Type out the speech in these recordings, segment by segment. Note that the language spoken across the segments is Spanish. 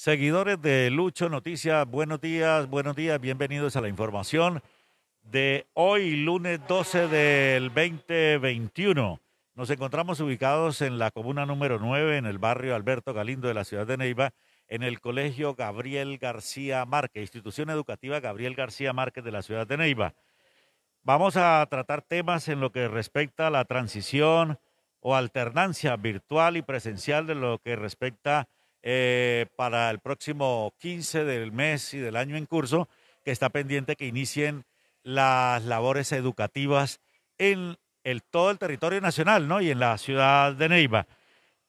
Seguidores de Lucho Noticias, buenos días, buenos días, bienvenidos a la información de hoy, lunes 12 del 2021. Nos encontramos ubicados en la comuna número 9, en el barrio Alberto Galindo de la ciudad de Neiva, en el Colegio Gabriel García Márquez, institución educativa Gabriel García Márquez de la ciudad de Neiva. Vamos a tratar temas en lo que respecta a la transición o alternancia virtual y presencial de lo que respecta eh, para el próximo 15 del mes y del año en curso, que está pendiente que inicien las labores educativas en todo el territorio nacional ¿no? y en la ciudad de Neiva.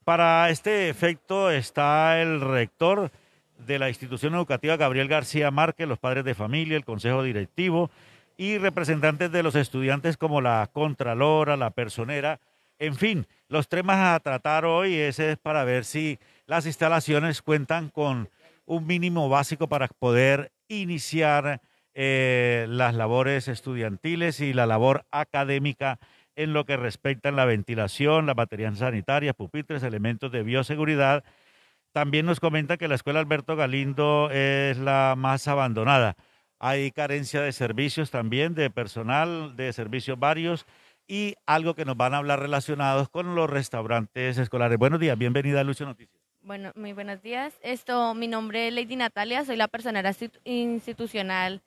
Para este efecto está el rector de la institución educativa Gabriel García Márquez, los padres de familia, el consejo directivo y representantes de los estudiantes como la contralora, la personera en fin, los temas a tratar hoy es para ver si las instalaciones cuentan con un mínimo básico para poder iniciar eh, las labores estudiantiles y la labor académica en lo que respecta a la ventilación, las baterías sanitarias, pupitres, elementos de bioseguridad. También nos comenta que la escuela Alberto Galindo es la más abandonada. Hay carencia de servicios también, de personal, de servicios varios y algo que nos van a hablar relacionados con los restaurantes escolares. Buenos días, bienvenida a Lucio Noticias. Bueno, muy buenos días. Esto, mi nombre es Lady Natalia, soy la personera institucional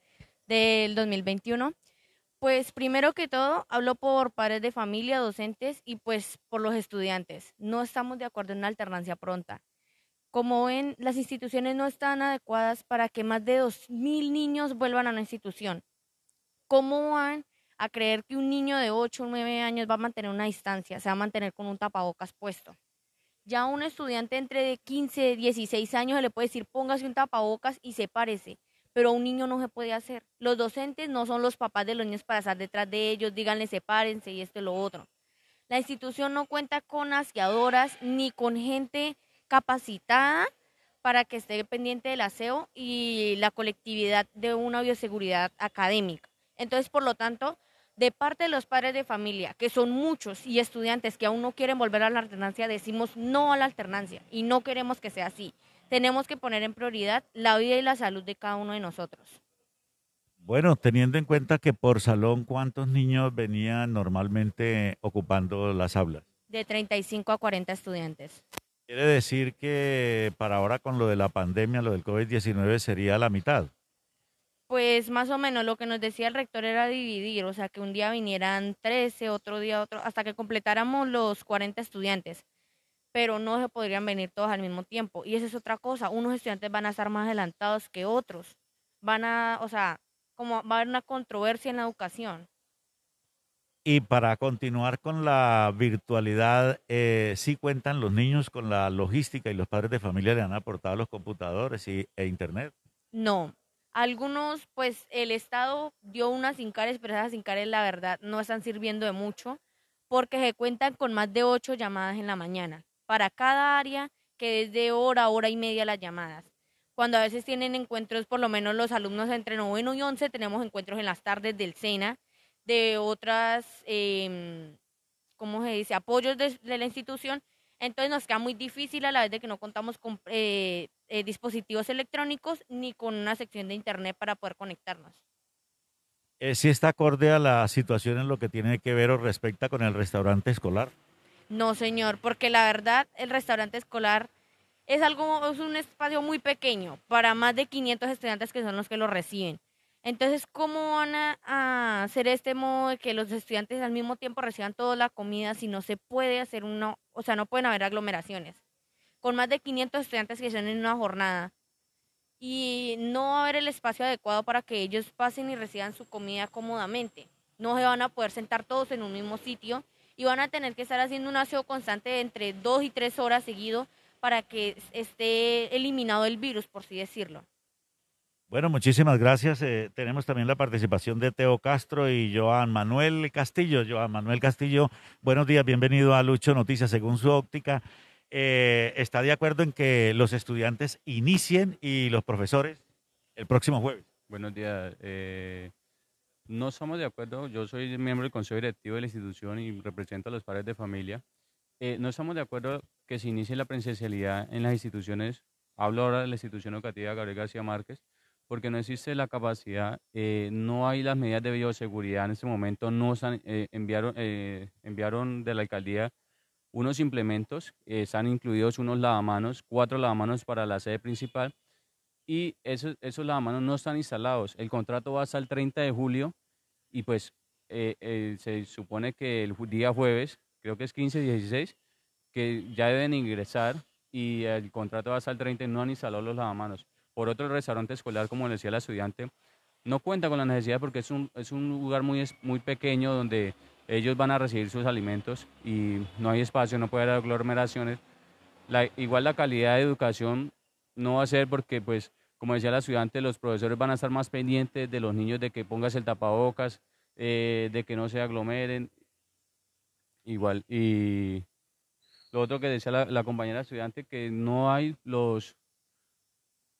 del 2021. Pues primero que todo, hablo por padres de familia, docentes y pues por los estudiantes. No estamos de acuerdo en una alternancia pronta. Como ven, las instituciones no están adecuadas para que más de 2.000 niños vuelvan a una institución. ¿Cómo van a creer que un niño de 8 o 9 años va a mantener una distancia, se va a mantener con un tapabocas puesto. Ya a un estudiante entre 15 y 16 años le puede decir póngase un tapabocas y sepárese, pero a un niño no se puede hacer. Los docentes no son los papás de los niños para estar detrás de ellos, díganle sepárense y esto y lo otro. La institución no cuenta con aseadoras ni con gente capacitada para que esté pendiente del aseo y la colectividad de una bioseguridad académica. Entonces, por lo tanto, de parte de los padres de familia, que son muchos, y estudiantes que aún no quieren volver a la alternancia, decimos no a la alternancia y no queremos que sea así. Tenemos que poner en prioridad la vida y la salud de cada uno de nosotros. Bueno, teniendo en cuenta que por salón, ¿cuántos niños venían normalmente ocupando las aulas? De 35 a 40 estudiantes. Quiere decir que para ahora con lo de la pandemia, lo del COVID-19 sería la mitad pues más o menos lo que nos decía el rector era dividir, o sea, que un día vinieran 13, otro día otro, hasta que completáramos los 40 estudiantes, pero no se podrían venir todos al mismo tiempo. Y esa es otra cosa, unos estudiantes van a estar más adelantados que otros, van a, o sea, como va a haber una controversia en la educación. Y para continuar con la virtualidad, eh, sí cuentan los niños con la logística y los padres de familia le han aportado los computadores y, e internet. No, algunos, pues el Estado dio unas incares, pero esas incares la verdad no están sirviendo de mucho porque se cuentan con más de ocho llamadas en la mañana para cada área que es de hora, hora y media las llamadas. Cuando a veces tienen encuentros, por lo menos los alumnos entre noveno y once, tenemos encuentros en las tardes del SENA, de otras, em, ¿cómo se dice?, apoyos de la institución entonces nos queda muy difícil a la vez de que no contamos con eh, eh, dispositivos electrónicos ni con una sección de internet para poder conectarnos. Eh, ¿Sí está acorde a la situación en lo que tiene que ver o respecta con el restaurante escolar? No, señor, porque la verdad el restaurante escolar es algo es un espacio muy pequeño para más de 500 estudiantes que son los que lo reciben. Entonces, ¿cómo van a, hacer este modo de que los estudiantes al mismo tiempo reciban toda la comida si no se puede hacer uno, o sea, no pueden haber aglomeraciones? Con más de 500 estudiantes que están en una jornada y no va a haber el espacio adecuado para que ellos pasen y reciban su comida cómodamente. No se van a poder sentar todos en un mismo sitio y van a tener que estar haciendo un aseo constante entre dos y tres horas seguido para que esté eliminado el virus, por así decirlo. Bueno, muchísimas gracias. Eh, tenemos también la participación de Teo Castro y Joan Manuel Castillo. Joan Manuel Castillo, buenos días, bienvenido a Lucho Noticias. Según su óptica, eh, ¿está de acuerdo en que los estudiantes inicien y los profesores el próximo jueves? Buenos días. Eh, no estamos de acuerdo. Yo soy miembro del Consejo Directivo de la institución y represento a los padres de familia. no estamos de acuerdo que se inicie la presencialidad en las instituciones. Hablo ahora de la institución educativa Gabriel García Márquez, porque no existe la capacidad, eh, no hay las medidas de bioseguridad en este momento, no eh, enviaron, eh, enviaron de la alcaldía unos implementos, están incluidos unos lavamanos, cuatro lavamanos para la sede principal, y esos, esos lavamanos no están instalados. El contrato va hasta el 30 de julio y pues se supone que el día jueves, creo que es 15, 16, que ya deben ingresar y el contrato va hasta el 30 no han instalado los lavamanos. Por otro, el restaurante escolar, como decía la estudiante, no cuenta con la necesidad porque es un, lugar muy, muy pequeño donde ellos van a recibir sus alimentos y no hay espacio, no puede haber aglomeraciones. igual la calidad de educación no va a ser porque, pues, como decía la estudiante, los profesores van a estar más pendientes de los niños de que pongas el tapabocas, eh, de que no se aglomeren. Igual, y lo otro que decía la compañera estudiante, que no hay los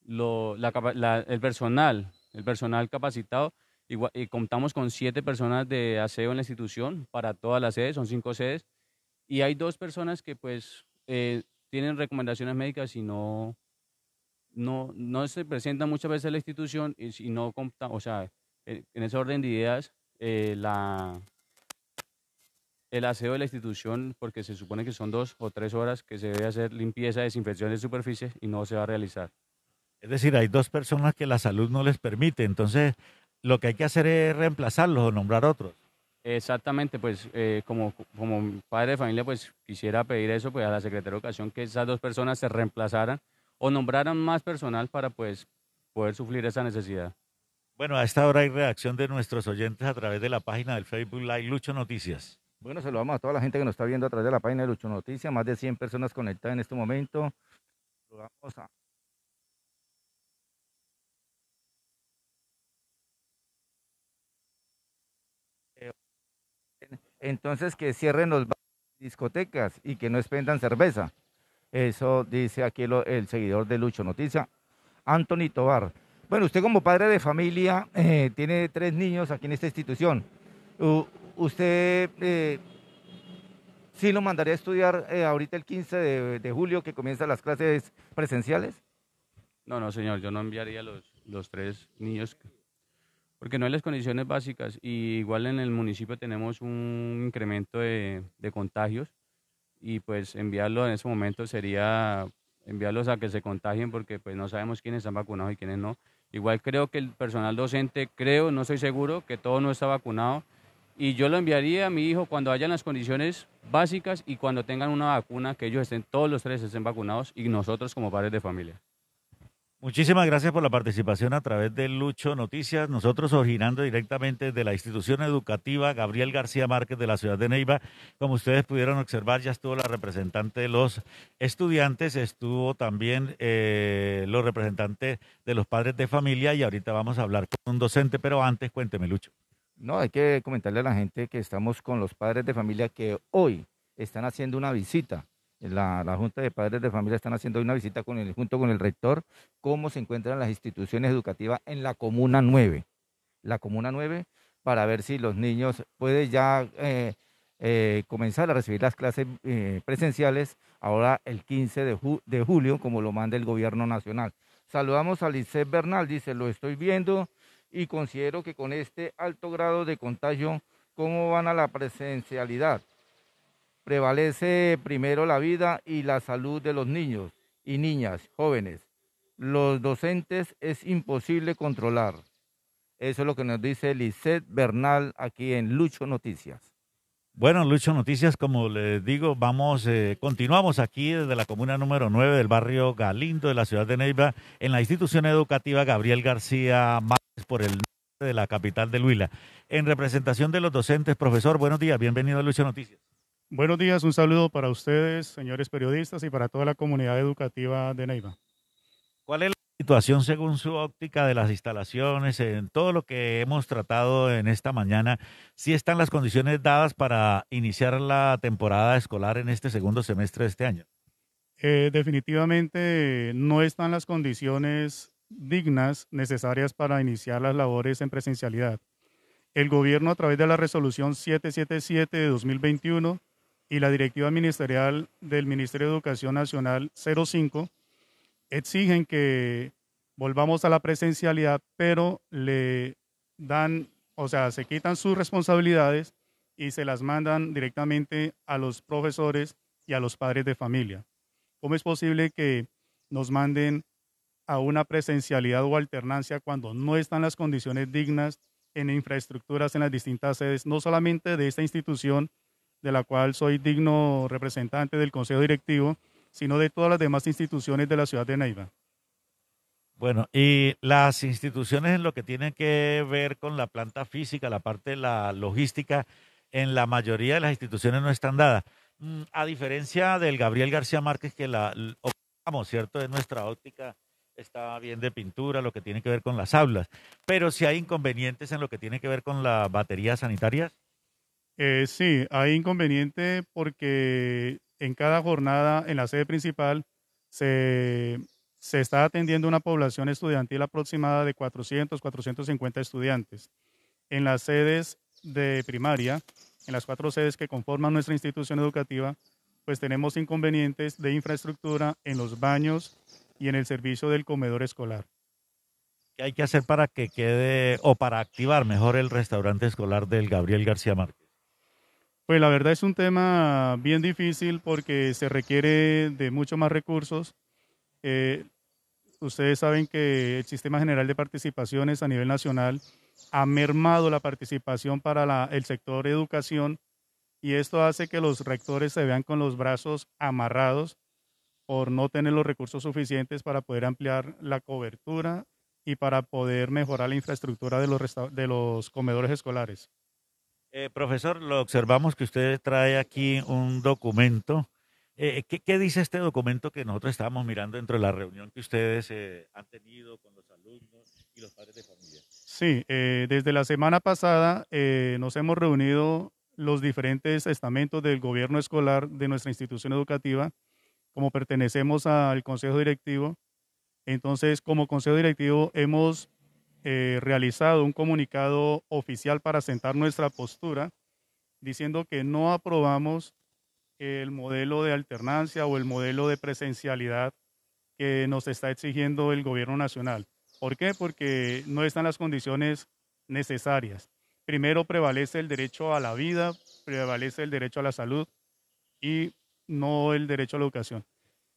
el personal, el personal capacitado. y eh, contamos con siete personas de aseo en la institución para todas las sedes, son cinco sedes. Y hay dos personas que pues eh, tienen recomendaciones médicas y no, no, no se presentan muchas veces a la institución y, si no o sea, eh, en, ese orden de ideas, la, el aseo de la institución, porque se supone que son dos o tres horas que se debe hacer limpieza, desinfección de superficie y no se va a realizar. Es decir, hay dos personas que la salud no les permite, entonces lo que hay que hacer es reemplazarlos o nombrar otros. Exactamente, pues eh, como, como padre de familia, pues quisiera pedir eso pues, a la Secretaría de Educación, que esas dos personas se reemplazaran o nombraran más personal para pues, poder sufrir esa necesidad. Bueno, a esta hora hay reacción de nuestros oyentes a través de la página del Facebook Live Lucho Noticias. Bueno, saludamos a toda la gente que nos está viendo a través de la página de Lucho Noticias, más de 100 personas conectadas en este momento. Saludamos a entonces que cierren los discotecas y que no expendan cerveza. Eso dice aquí el seguidor de Lucho Noticia, Anthony Tobar. Bueno, usted como padre de familia eh, tiene tres niños aquí en esta institución. ¿Usted eh, sí lo mandaría a estudiar eh, ahorita el 15 de, julio que comienzan las clases presenciales? No, no, señor, yo no enviaría los, los tres niños porque no hay las condiciones básicas. Y igual en el municipio tenemos un incremento de, contagios y pues enviarlo en ese momento sería enviarlos a que se contagien porque pues no sabemos quiénes están vacunados y quiénes no. Igual creo que el personal docente, creo, no soy seguro, que todo no está vacunado. Y yo lo enviaría a mi hijo cuando hayan las condiciones básicas y cuando tengan una vacuna, que ellos estén, todos los tres estén vacunados y nosotros como padres de familia. Muchísimas gracias por la participación a través de Lucho Noticias. Nosotros originando directamente de la institución educativa Gabriel García Márquez de la ciudad de Neiva. Como ustedes pudieron observar, ya estuvo la representante de los estudiantes, estuvo también eh, los representantes de los padres de familia y ahorita vamos a hablar con un docente, pero antes cuénteme, Lucho. No, hay que comentarle a la gente que estamos con los padres de familia que hoy están haciendo una visita la, Junta de Padres de Familia están haciendo una visita junto con el rector, cómo se encuentran las instituciones educativas en la Comuna 9. La Comuna 9, para ver si los niños pueden ya eh, eh, comenzar a recibir las clases eh, presenciales ahora el 15 de, de, julio, como lo manda el gobierno nacional. Saludamos a Lisset Bernal, dice, lo estoy viendo y considero que con este alto grado de contagio, ¿cómo van a la presencialidad? prevalece primero la vida y la salud de los niños y niñas jóvenes. Los docentes es imposible controlar. Eso es lo que nos dice Lisset Bernal aquí en Lucho Noticias. Bueno, Lucho Noticias, como les digo, vamos, eh, continuamos aquí desde la comuna número 9 del barrio Galindo de la ciudad de Neiva, en la institución educativa Gabriel García Márquez por el norte de la capital de Huila. En representación de los docentes, profesor, buenos días, bienvenido a Lucho Noticias. Buenos días, un saludo para ustedes, señores periodistas, y para toda la comunidad educativa de Neiva. ¿Cuál es la situación según su óptica de las instalaciones, en todo lo que hemos tratado en esta mañana? ¿Si ¿sí están las condiciones dadas para iniciar la temporada escolar en este segundo semestre de este año? Eh, definitivamente no están las condiciones dignas necesarias para iniciar las labores en presencialidad. El gobierno a través de la resolución 777 de 2021 y la Directiva Ministerial del Ministerio de Educación Nacional 05 exigen que volvamos a la presencialidad, pero le dan, o sea, se quitan sus responsabilidades y se las mandan directamente a los profesores y a los padres de familia. ¿Cómo es posible que nos manden a una presencialidad o alternancia cuando no están las condiciones dignas en infraestructuras en las distintas sedes, no solamente de esta institución, de la cual soy digno representante del Consejo Directivo, sino de todas las demás instituciones de la ciudad de Neiva. Bueno, y las instituciones en lo que tienen que ver con la planta física, la parte de la logística, en la mayoría de las instituciones no están dadas. Mm, a diferencia del Gabriel García Márquez, que la ocupamos, ¿cierto? En nuestra óptica está bien de pintura, lo que tiene que ver con las aulas. Pero si hay inconvenientes en lo que tiene que ver con la batería sanitaria, eh, sí, hay inconveniente porque en cada jornada en la sede principal se, se está atendiendo una población estudiantil aproximada de 400, 450 estudiantes. En las sedes de primaria, en las cuatro sedes que conforman nuestra institución educativa, pues tenemos inconvenientes de infraestructura en los baños y en el servicio del comedor escolar. ¿Qué hay que hacer para que quede o para activar mejor el restaurante escolar del Gabriel García Márquez? Pues la verdad es un tema bien difícil porque se requiere de mucho más recursos. Eh, ustedes saben que el Sistema General de Participaciones a nivel nacional ha mermado la participación para el sector educación y esto hace que los rectores se vean con los brazos amarrados por no tener los recursos suficientes para poder ampliar la cobertura y para poder mejorar la infraestructura de los, de los comedores escolares. Eh, profesor, lo observamos que usted trae aquí un documento. Eh, eh, ¿qué, dice este documento que nosotros estábamos mirando dentro de la reunión que ustedes han tenido con los alumnos y los padres de familia? Sí, desde la semana pasada nos hemos reunido los diferentes estamentos del gobierno escolar de nuestra institución educativa, como pertenecemos al Consejo Directivo. Entonces, como Consejo Directivo hemos eh, realizado un comunicado oficial para sentar nuestra postura, diciendo que no aprobamos el modelo de alternancia o el modelo de presencialidad que nos está exigiendo el gobierno nacional. ¿Por qué? Porque no están las condiciones necesarias. Primero prevalece el derecho a la vida, prevalece el derecho a la salud y no el derecho a la educación.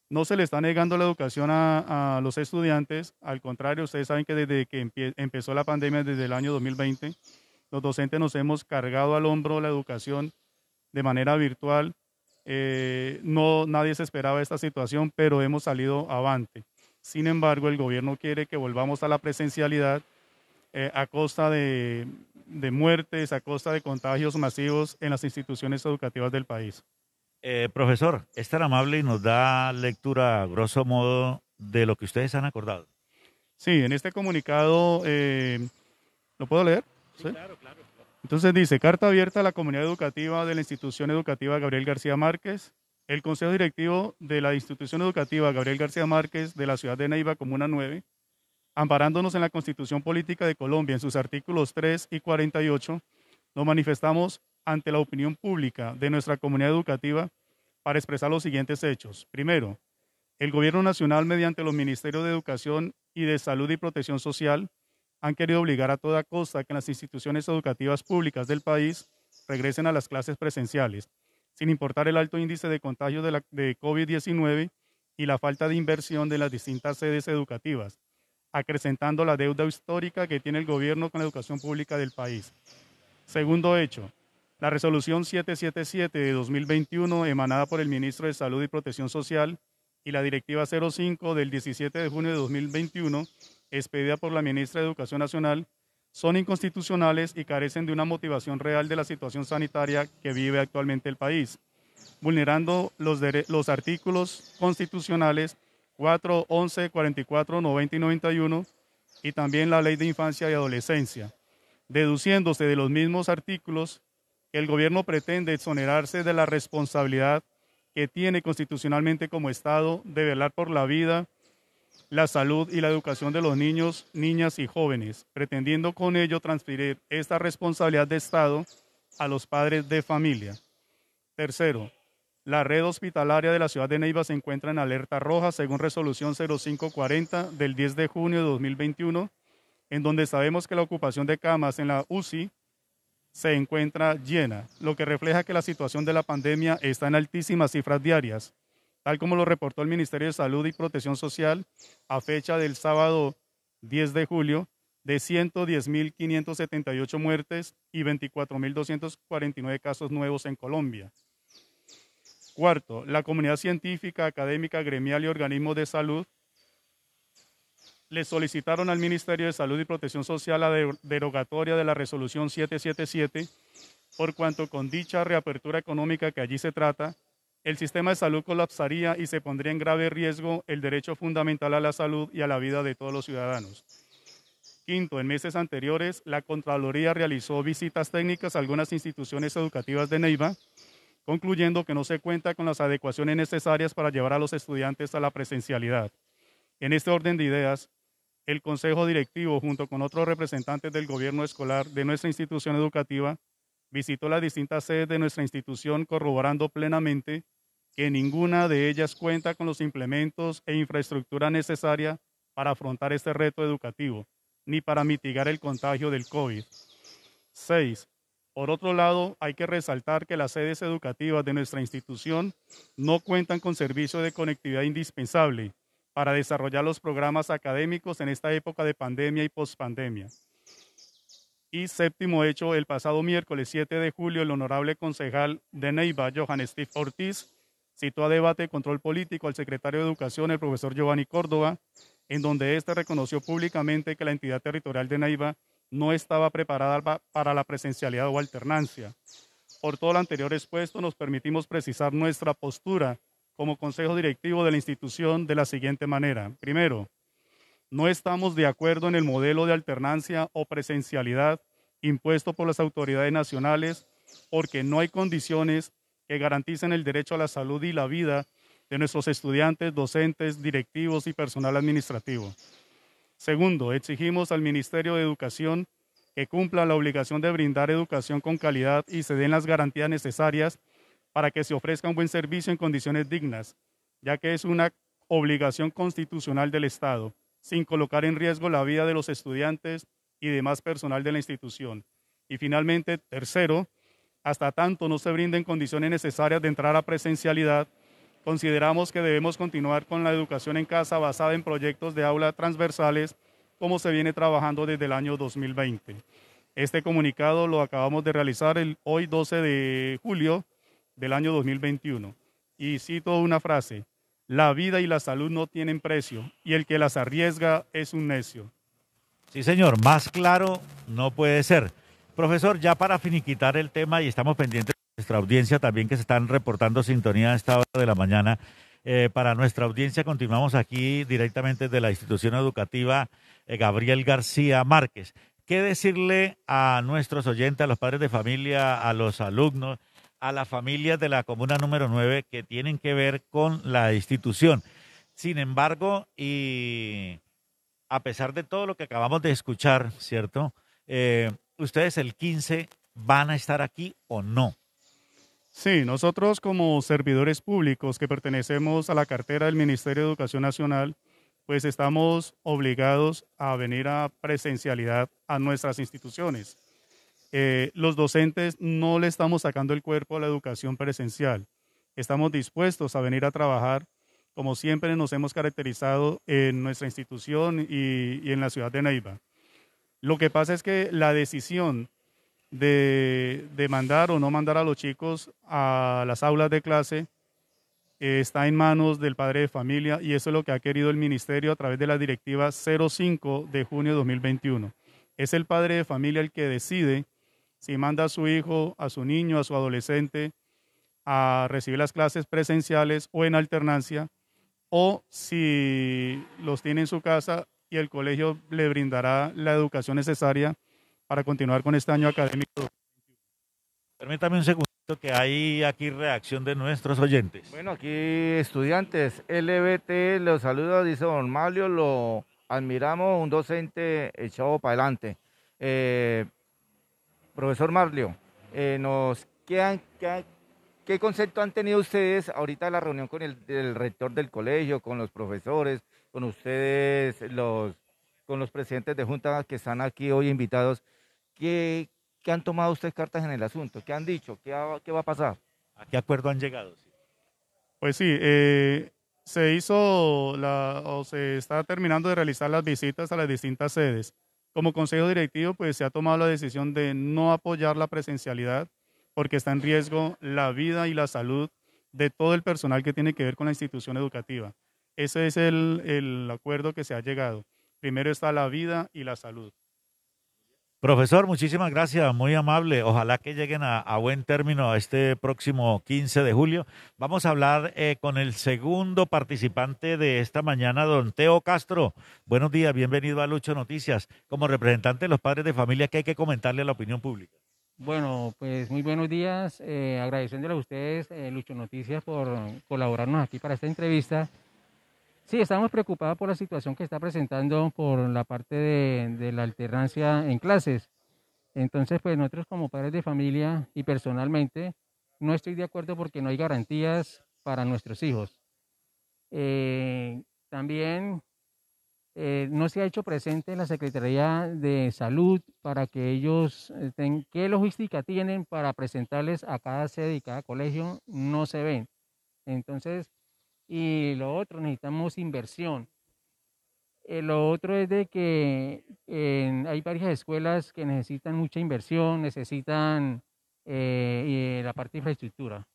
No se le está negando la educación a, los estudiantes, al contrario, ustedes saben que desde que empezó la pandemia, desde el año 2020, los docentes nos hemos cargado al hombro la educación de manera virtual. Eh, no, nadie se esperaba esta situación, pero hemos salido avante. Sin embargo, el gobierno quiere que volvamos a la presencialidad eh, a costa de, de muertes, a costa de contagios masivos en las instituciones educativas del país. Eh, profesor, es tan amable y nos da lectura, grosso modo, de lo que ustedes han acordado. Sí, en este comunicado, eh, ¿lo puedo leer? Sí, claro, claro. Entonces dice, carta abierta a la comunidad educativa de la institución educativa Gabriel García Márquez, el Consejo Directivo de la institución educativa Gabriel García Márquez de la ciudad de Neiva, Comuna 9, amparándonos en la Constitución Política de Colombia, en sus artículos 3 y 48, nos manifestamos ante la opinión pública de nuestra comunidad educativa para expresar los siguientes hechos. Primero, el Gobierno Nacional, mediante los Ministerios de Educación y de Salud y Protección Social, han querido obligar a toda costa que las instituciones educativas públicas del país regresen a las clases presenciales, sin importar el alto índice de contagio de, de COVID-19 y la falta de inversión de las distintas sedes educativas, acrecentando la deuda histórica que tiene el gobierno con la educación pública del país. Segundo hecho, la resolución 777 de 2021, emanada por el ministro de Salud y Protección Social, y la directiva 05 del 17 de junio de 2021, expedida por la ministra de Educación Nacional, son inconstitucionales y carecen de una motivación real de la situación sanitaria que vive actualmente el país, vulnerando los, los artículos constitucionales 4, 11, 44, 90 y 91 y también la Ley de Infancia y Adolescencia, deduciéndose de los mismos artículos el gobierno pretende exonerarse de la responsabilidad que tiene constitucionalmente como Estado de velar por la vida, la salud y la educación de los niños, niñas y jóvenes, pretendiendo con ello transferir esta responsabilidad de Estado a los padres de familia. Tercero, la red hospitalaria de la ciudad de Neiva se encuentra en alerta roja según resolución 0540 del 10 de junio de 2021, en donde sabemos que la ocupación de camas en la UCI se encuentra llena, lo que refleja que la situación de la pandemia está en altísimas cifras diarias. Tal como lo reportó el Ministerio de Salud y Protección Social a fecha del sábado 10 de julio, de 110.578 muertes y 24.249 casos nuevos en Colombia. Cuarto, la comunidad científica, académica, gremial y organismos de salud le solicitaron al Ministerio de Salud y Protección Social la derogatoria de la resolución 777, por cuanto con dicha reapertura económica que allí se trata, el sistema de salud colapsaría y se pondría en grave riesgo el derecho fundamental a la salud y a la vida de todos los ciudadanos. Quinto, en meses anteriores, la Contraloría realizó visitas técnicas a algunas instituciones educativas de Neiva, concluyendo que no se cuenta con las adecuaciones necesarias para llevar a los estudiantes a la presencialidad. En este orden de ideas, el Consejo Directivo, junto con otros representantes del gobierno escolar de nuestra institución educativa, visitó las distintas sedes de nuestra institución corroborando plenamente que ninguna de ellas cuenta con los implementos e infraestructura necesaria para afrontar este reto educativo, ni para mitigar el contagio del COVID. 6. Por otro lado, hay que resaltar que las sedes educativas de nuestra institución no cuentan con servicio de conectividad indispensable, para desarrollar los programas académicos en esta época de pandemia y pospandemia. Y séptimo hecho, el pasado miércoles 7 de julio, el honorable concejal de Neiva, Johan Steve Ortiz, citó a debate de control político al secretario de Educación, el profesor Giovanni Córdoba, en donde éste reconoció públicamente que la entidad territorial de Neiva no estaba preparada para la presencialidad o alternancia. Por todo lo anterior expuesto, nos permitimos precisar nuestra postura como consejo directivo de la institución de la siguiente manera. Primero, no estamos de acuerdo en el modelo de alternancia o presencialidad impuesto por las autoridades nacionales porque no hay condiciones que garanticen el derecho a la salud y la vida de nuestros estudiantes, docentes, directivos y personal administrativo. Segundo, exigimos al Ministerio de Educación que cumpla la obligación de brindar educación con calidad y se den las garantías necesarias para que se ofrezca un buen servicio en condiciones dignas, ya que es una obligación constitucional del Estado, sin colocar en riesgo la vida de los estudiantes y demás personal de la institución. Y finalmente, tercero, hasta tanto no se brinden condiciones necesarias de entrar a presencialidad, consideramos que debemos continuar con la educación en casa basada en proyectos de aula transversales, como se viene trabajando desde el año 2020. Este comunicado lo acabamos de realizar el, hoy 12 de julio del año 2021. Y cito una frase, la vida y la salud no tienen precio y el que las arriesga es un necio. Sí, señor, más claro no puede ser. Profesor, ya para finiquitar el tema y estamos pendientes de nuestra audiencia también que se están reportando sintonía a esta hora de la mañana. Eh, para nuestra audiencia continuamos aquí directamente de la institución educativa eh, Gabriel García Márquez. ¿Qué decirle a nuestros oyentes, a los padres de familia, a los alumnos? a las familias de la comuna número 9 que tienen que ver con la institución. Sin embargo, y a pesar de todo lo que acabamos de escuchar, ¿cierto? Eh, ¿Ustedes el 15 van a estar aquí o no? Sí, nosotros como servidores públicos que pertenecemos a la cartera del Ministerio de Educación Nacional, pues estamos obligados a venir a presencialidad a nuestras instituciones. Eh, los docentes no le estamos sacando el cuerpo a la educación presencial. Estamos dispuestos a venir a trabajar, como siempre nos hemos caracterizado en nuestra institución y, en la ciudad de Neiva. Lo que pasa es que la decisión de, mandar o no mandar a los chicos a las aulas de clase eh, está en manos del padre de familia y eso es lo que ha querido el ministerio a través de la directiva 05 de junio de 2021. Es el padre de familia el que decide si manda a su hijo, a su niño, a su adolescente a recibir las clases presenciales o en alternancia, o si los tiene en su casa y el colegio le brindará la educación necesaria para continuar con este año académico. Permítame un segundo que hay aquí reacción de nuestros oyentes. Bueno, aquí estudiantes, LBT los saluda, dice don Mario, lo admiramos, un docente echado para adelante. Eh, Profesor Marlio, eh, nos quedan, ¿qué concepto han tenido ustedes ahorita de la reunión con el, rector del colegio, con los profesores, con ustedes, los, con los presidentes de junta que están aquí hoy invitados? ¿Qué, han tomado ustedes cartas en el asunto? ¿Qué han dicho? ¿Qué, qué va a pasar? ¿A qué acuerdo han llegado? Pues sí, eh, se hizo la, o se está terminando de realizar las visitas a las distintas sedes. Como consejo directivo, pues se ha tomado la decisión de no apoyar la presencialidad porque está en riesgo la vida y la salud de todo el personal que tiene que ver con la institución educativa. Ese es el, el acuerdo que se ha llegado. Primero está la vida y la salud. Profesor, muchísimas gracias, muy amable. Ojalá que lleguen a, buen término este próximo 15 de julio. Vamos a hablar eh, con el segundo participante de esta mañana, don Teo Castro. Buenos días, bienvenido a Lucho Noticias. Como representante de los padres de familia, ¿qué hay que comentarle a la opinión pública? Bueno, pues muy buenos días. Eh, agradeciéndole a ustedes, eh, Lucho Noticias, por colaborarnos aquí para esta entrevista Sí, estamos preocupados por la situación que está presentando por la parte de, la alternancia en clases. Entonces, pues nosotros como padres de familia y personalmente no estoy de acuerdo porque no hay garantías para nuestros hijos. Eh, también eh, no se ha hecho presente la Secretaría de Salud para que ellos, estén eh, qué logística tienen para presentarles a cada sede y cada colegio, no se ven. Entonces, y lo otro, necesitamos inversión. Eh, lo otro es de que hay varias escuelas que necesitan mucha inversión, necesitan eh, la parte de infraestructura.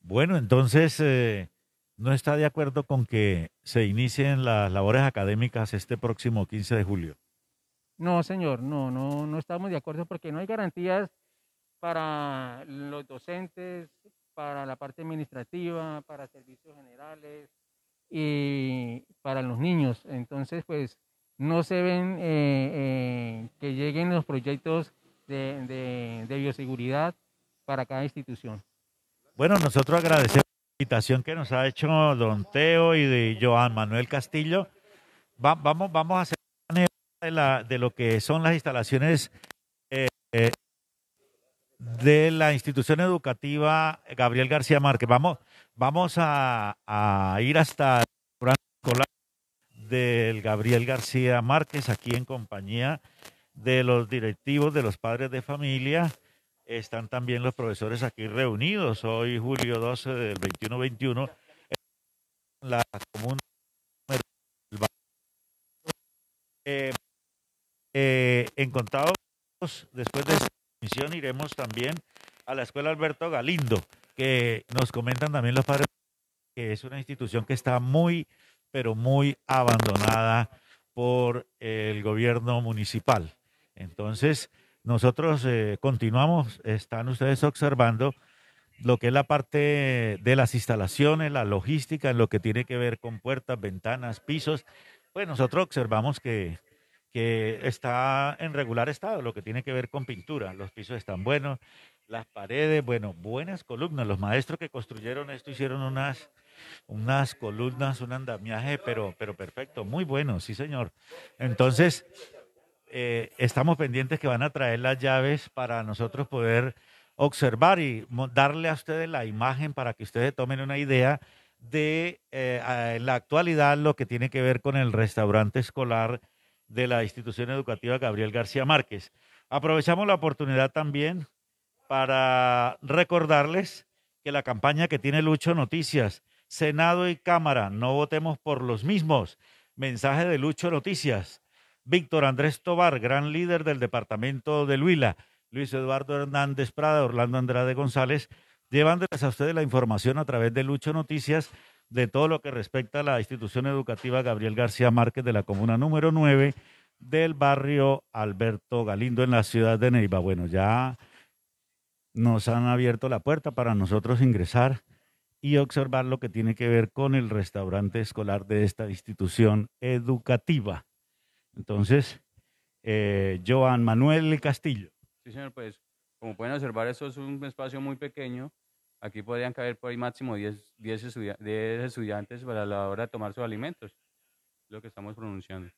Bueno, entonces, eh, ¿no está de acuerdo con que se inicien las labores académicas este próximo 15 de julio? No, señor, no, no, no estamos de acuerdo porque no hay garantías para los docentes, para la parte administrativa, para servicios generales y para los niños. Entonces, pues no se ven eh, eh, que lleguen los proyectos de, bioseguridad para cada institución. Bueno, nosotros agradecemos la invitación que nos ha hecho don Teo y de Joan Manuel Castillo. vamos, vamos a hacer de, la, de lo que son las instalaciones eh, de la institución educativa eh, Gabriel García Márquez. Vamos, vamos a, ir hasta el programa del Gabriel García Márquez, aquí en compañía de los directivos, de los padres de familia. Están también los profesores aquí reunidos. Hoy, julio 12 del 21-21, la comuna eh, eh, en después de iremos también a la Escuela Alberto Galindo, que nos comentan también los padres que es una institución que está muy, pero muy abandonada por el gobierno municipal. Entonces, nosotros eh, continuamos, están ustedes observando lo que es la parte de las instalaciones, la logística, en lo que tiene que ver con puertas, ventanas, pisos. Pues nosotros observamos que que está en regular estado, lo que tiene que ver con pintura. Los pisos están buenos, las paredes, bueno, buenas columnas. Los maestros que construyeron esto hicieron unas, unas columnas, un andamiaje, pero, pero perfecto, muy bueno, sí señor. Entonces, eh, estamos pendientes que van a traer las llaves para nosotros poder observar y darle a ustedes la imagen para que ustedes tomen una idea de eh, la actualidad lo que tiene que ver con el restaurante escolar de la institución educativa Gabriel García Márquez. Aprovechamos la oportunidad también para recordarles que la campaña que tiene Lucho Noticias, Senado y Cámara, no votemos por los mismos. Mensaje de Lucho Noticias. Víctor Andrés Tobar, gran líder del departamento de Luila, Luis Eduardo Hernández Prada, Orlando Andrade González, llevándoles a ustedes la información a través de Lucho Noticias de todo lo que respecta a la institución educativa Gabriel García Márquez de la comuna número 9 del barrio Alberto Galindo en la ciudad de Neiva. Bueno, ya nos han abierto la puerta para nosotros ingresar y observar lo que tiene que ver con el restaurante escolar de esta institución educativa. Entonces, eh, Joan Manuel Castillo. Sí, señor, pues como pueden observar, esto es un espacio muy pequeño Aquí podrían caber por ahí máximo 10, 10, estudiantes para la hora de tomar sus alimentos. Lo que estamos pronunciando.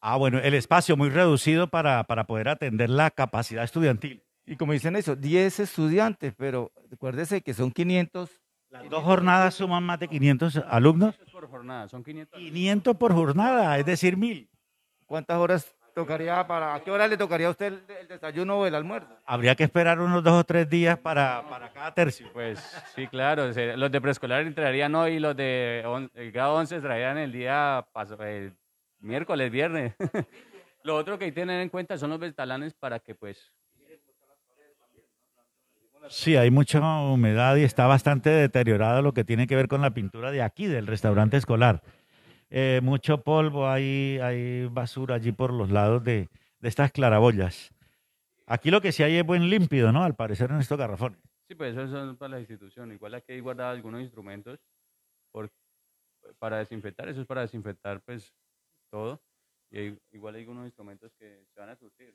Ah, bueno, el espacio muy reducido para, para poder atender la capacidad estudiantil. Y como dicen eso, 10 estudiantes, pero acuérdese que son 500. Las dos jornadas suman más de 500 alumnos. Por jornada, son 500. 500 por jornada, es decir, mil. ¿Cuántas horas Tocaría para, ¿a qué hora le tocaría a usted el, desayuno o el almuerzo? Habría que esperar unos dos o tres días para, ah. para cada tercio. Pues sí, claro. Los de preescolar entrarían hoy y los de grado 11 entrarían el día el miércoles, viernes. Lo otro que hay que tener en cuenta son los ventalanes para que pues Sí, hay mucha humedad y está bastante deteriorado lo que tiene que ver con la pintura de aquí, del restaurante escolar. Eh, mucho polvo, hay, hay basura allí por los lados de, de estas claraboyas. Aquí lo que sí hay es buen límpido, ¿no? Al parecer en estos garrafones. Sí, pues eso es para la institución. Igual aquí hay guardados algunos instrumentos por, para desinfectar. Eso es para desinfectar, pues, todo. Y igual hay algunos instrumentos que se van a surtir.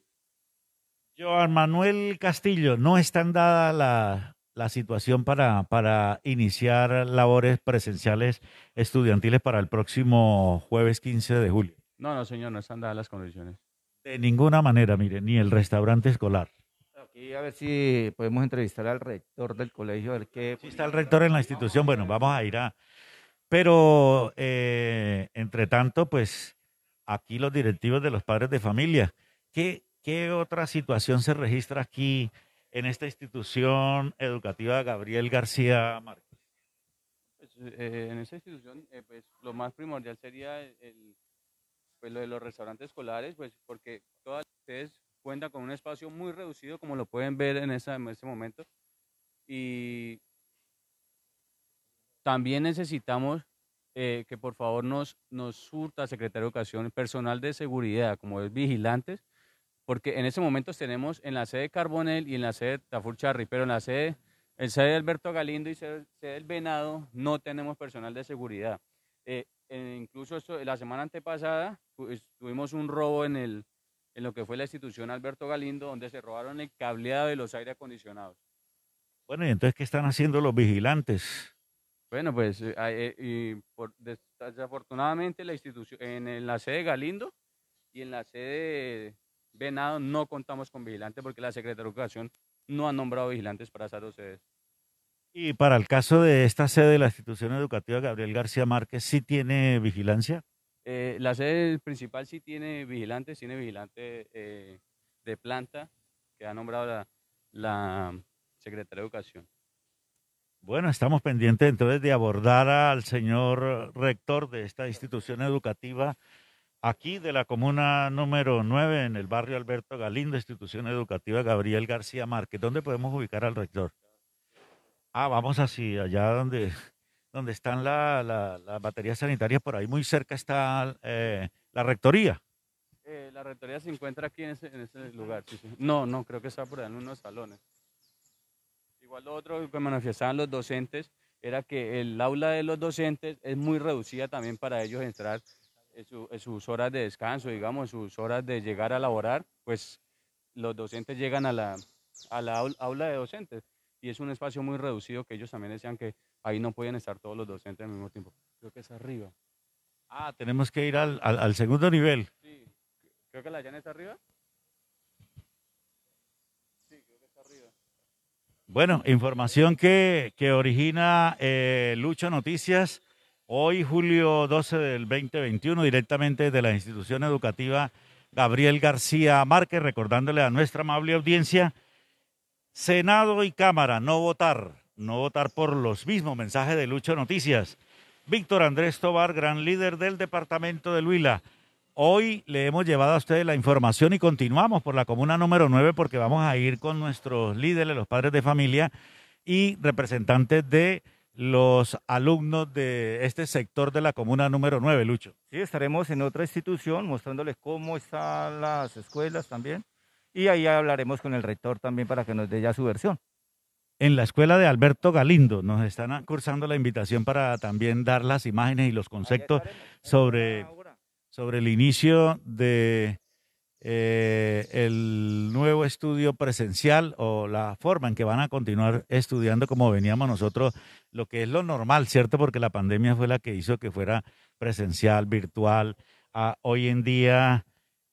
Joan Manuel Castillo, no están dadas la, la situación para, para iniciar labores presenciales estudiantiles para el próximo jueves 15 de julio? No, no, señor, no están dadas las condiciones. De ninguna manera, mire, ni el restaurante escolar. Aquí a ver si podemos entrevistar al rector del colegio. el que... Si está el rector en la institución, bueno, vamos a ir a... Pero, eh, entre tanto, pues aquí los directivos de los padres de familia, ¿qué, qué otra situación se registra aquí en esta institución educativa Gabriel García Márquez? Pues, eh, en esta institución, eh, pues, lo más primordial sería el, pues, lo de los restaurantes escolares, pues porque todas ustedes cuentan con un espacio muy reducido, como lo pueden ver en, esa, en este momento. Y también necesitamos eh, que por favor nos, nos surta, secretario de Educación, personal de seguridad, como es vigilantes, porque en ese momento tenemos en la sede Carbonel y en la sede Tafur Charri, pero en la sede, sede de Alberto Galindo y sede, sede del Venado no tenemos personal de seguridad. Eh, e incluso la semana antepasada tuvimos un robo en, el, en lo que fue la institución Alberto Galindo, donde se robaron el cableado de los aire acondicionados. Bueno, y entonces, ¿qué están haciendo los vigilantes? Bueno, pues eh, eh, desafortunadamente la institución, en, la sede Galindo y en la sede Venado no contamos con vigilantes porque la Secretaría de Educación no ha nombrado vigilantes para esas dos sedes. Y para el caso de esta sede de la institución educativa Gabriel García Márquez, ¿sí tiene vigilancia? Eh, la sede principal sí tiene vigilantes, tiene vigilantes eh, de planta que ha nombrado la, la Secretaría de Educación. Bueno, estamos pendientes entonces de abordar al señor rector de esta institución educativa aquí de la comuna número 9 en el barrio Alberto Galindo, institución educativa Gabriel García Márquez. ¿Dónde podemos ubicar al rector? Ah, vamos así, allá donde, donde están las baterías sanitarias, por ahí muy cerca está eh, la rectoría. Eh, la rectoría se encuentra aquí en ese, lugar. No, no, creo que está por ahí en unos salones. Igual lo otro que manifestaban los docentes era que el aula de los docentes es muy reducida también para ellos entrar sus horas de descanso, digamos, sus horas de llegar a laborar, pues los docentes llegan a la, aula de docentes y es un espacio muy reducido que ellos también decían que ahí no pueden estar todos los docentes al mismo tiempo. Creo que es arriba. Ah, tenemos que ir al, segundo nivel. Sí, creo que la llana está arriba. Bueno, información que, origina eh, Lucho Noticias Hoy, julio 12 del 2021, directamente de la institución educativa Gabriel García Márquez, recordándole a nuestra amable audiencia, Senado y Cámara, no votar, no votar por los mismos, mensajes de Lucho Noticias. Víctor Andrés Tobar, gran líder del departamento de Luila. Hoy le hemos llevado a ustedes la información y continuamos por la comuna número 9 porque vamos a ir con nuestros líderes, los padres de familia y representantes de los alumnos de este sector de la comuna número 9, Lucho. Sí, estaremos en otra institución mostrándoles cómo están las escuelas también y ahí hablaremos con el rector también para que nos dé ya su versión. En la escuela de Alberto Galindo nos están cursando la invitación para también dar las imágenes y los conceptos sobre, sobre el inicio de eh, el nuevo estudio presencial o la forma en que van a continuar estudiando como veníamos nosotros, lo que es lo normal, ¿cierto? Porque la pandemia fue la que hizo que fuera presencial, virtual, hoy en día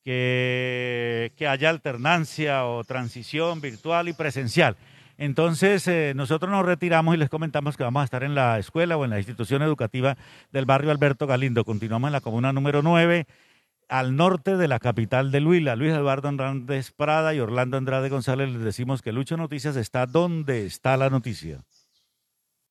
que, que haya alternancia o transición virtual y presencial. Entonces, eh, nosotros nos retiramos y les comentamos que vamos a estar en la escuela o en la institución educativa del barrio Alberto Galindo. Continuamos en la comuna número 9 al norte de la capital de Luila. Luis Eduardo Hernández Prada y Orlando Andrade González les decimos que Lucho Noticias está donde está la noticia.